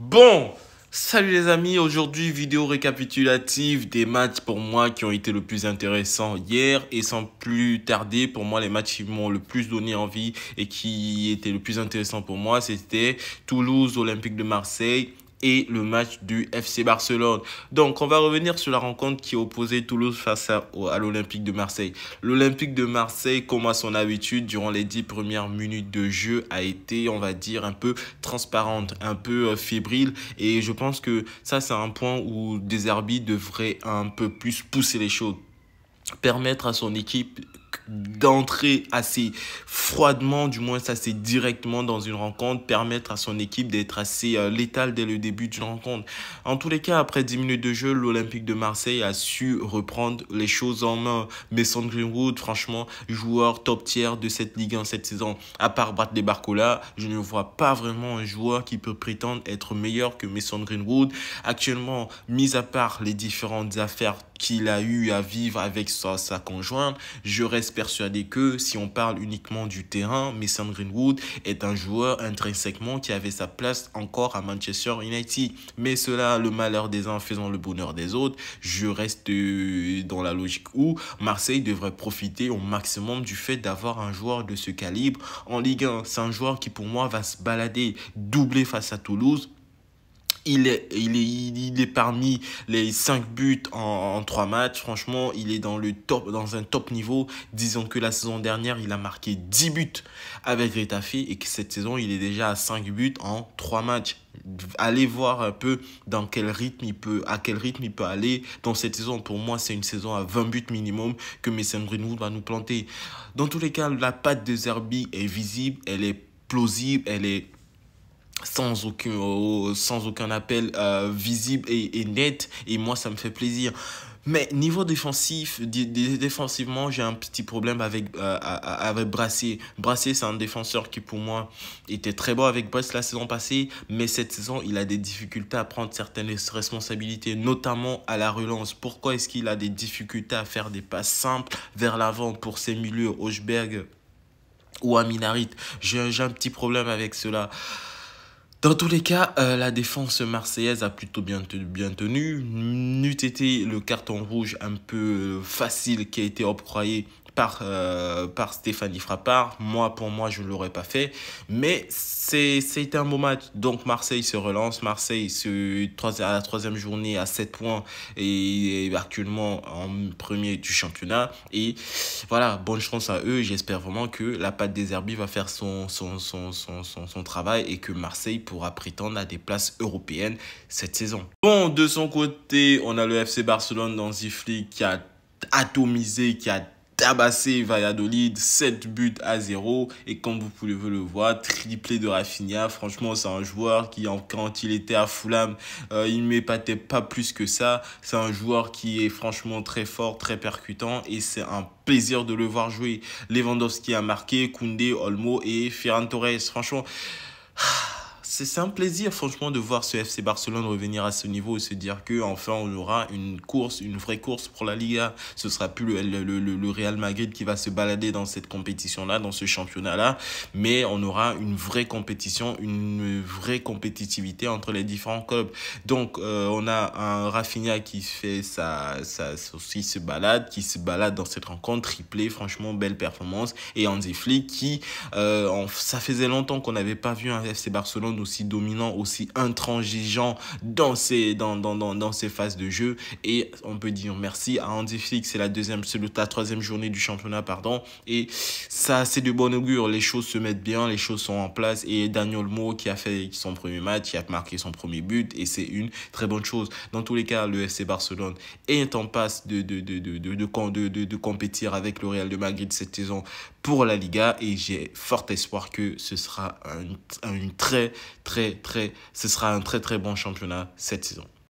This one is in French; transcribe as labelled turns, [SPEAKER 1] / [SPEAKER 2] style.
[SPEAKER 1] Bon, salut les amis, aujourd'hui vidéo récapitulative des matchs pour moi qui ont été le plus intéressant hier et sans plus tarder, pour moi les matchs qui m'ont le plus donné envie et qui étaient le plus intéressant pour moi, c'était Toulouse Olympique de Marseille et le match du FC Barcelone. Donc, on va revenir sur la rencontre qui opposait Toulouse face à, l'Olympique de Marseille. L'Olympique de Marseille, comme à son habitude, durant les dix premières minutes de jeu, a été, on va dire, un peu transparente, un peu euh, fébrile. Et je pense que ça, c'est un point où arbitres devrait un peu plus pousser les choses permettre à son équipe d'entrer assez froidement, du moins ça c'est directement dans une rencontre, permettre à son équipe d'être assez euh, létale dès le début d'une rencontre. En tous les cas, après 10 minutes de jeu, l'Olympique de Marseille a su reprendre les choses en main. Mason Greenwood, franchement, joueur top tiers de cette Ligue en cette saison. À part de Barcola, je ne vois pas vraiment un joueur qui peut prétendre être meilleur que Mason Greenwood. Actuellement, mis à part les différentes affaires qu'il a eu à vivre avec sa, conjointe, je reste persuadé que si on parle uniquement du terrain, Mason Greenwood est un joueur intrinsèquement qui avait sa place encore à Manchester United. Mais cela, le malheur des uns faisant le bonheur des autres, je reste euh, dans la logique où Marseille devrait profiter au maximum du fait d'avoir un joueur de ce calibre en Ligue 1. C'est un joueur qui pour moi va se balader, doubler face à Toulouse, il est, il, est, parmi les 5 buts en, 3 matchs. Franchement, il est dans, le dans un top niveau. Disons que la saison dernière, il a marqué 10 buts avec Ritafi et que cette saison, il est déjà à 5 buts en 3 matchs. Allez voir un peu dans quel rythme il peut, à quel rythme il peut aller dans cette saison. Pour moi, c'est une saison à 20 buts minimum que Mason Greenwood va nous planter. Dans tous les cas, la patte de Zerbi est visible, elle est plausible, elle est sans aucun, oh, sans aucun appel euh, visible et, net. Et moi, ça me fait plaisir. Mais niveau défensif, défensivement, j'ai un petit problème avec, euh, avec Brassé. Brassé, c'est un défenseur qui, pour moi, était très bon avec Brest la saison passée. Mais cette saison, il a des difficultés à prendre certaines responsabilités, notamment à la relance. Pourquoi est-ce qu'il a des difficultés à faire des passes simples vers l'avant pour ses milieux, Hochberg ou Aminarit J'ai un petit problème avec cela. Dans tous les cas, euh, la défense marseillaise a plutôt bien, bien tenu. N'eût été le carton rouge un peu euh, facile qui a été octroyé par, euh, par Stéphanie Frappard. Moi, pour moi, je ne l'aurais pas fait. Mais c'est un bon match. Donc, Marseille se relance. Marseille, se, à la troisième journée, à 7 points et, actuellement en premier du championnat. Et voilà, bonne chance à eux. J'espère vraiment que la patte des Herbis va faire son, son, son, son, son, son travail et que Marseille pourra prétendre à des places européennes cette saison. Bon, de son côté, on a le FC Barcelone dans Zifli qui a atomisé, qui a Tabassé Valladolid 7 buts à 0 et comme vous pouvez le voir triplé de Rafinha franchement c'est un joueur qui quand il était à Fulham euh, il ne m'épatait pas plus que ça c'est un joueur qui est franchement très fort très percutant et c'est un plaisir de le voir jouer Lewandowski a marqué Koundé Olmo et Ferran Torres franchement ah, c'est un plaisir, franchement, de voir ce FC Barcelone revenir à ce niveau et se dire que enfin on aura une course, une vraie course pour la Liga. Ce sera plus le, Real Madrid qui va se balader dans cette compétition-là, dans ce championnat-là, mais on aura une vraie compétition, une vraie compétitivité entre les différents clubs. Donc, euh, on a un Rafinha qui fait sa, sa, aussi se balade, qui se balade dans cette rencontre, triplée franchement, belle performance. Et Andy Flick qui, euh, ça faisait longtemps qu'on n'avait pas vu un FC Barcelone aussi dominant, aussi intransigeant dans ces dans, phases de jeu. Et on peut dire merci à Andy Flick. C'est la deuxième, c'est la troisième journée du championnat, pardon. Et ça, c'est de bon augure. Les choses se mettent bien, les choses sont en place. Et Daniel Mo, qui a fait son premier match, qui a marqué son premier but. Et c'est une très bonne chose. Dans tous les cas, le FC Barcelone est en passe de, de, de, de, compétir avec le Real de Madrid cette saison pour la Liga. Et j'ai fort espoir que ce sera un, une très très, très, ce sera un très, très bon championnat cette saison.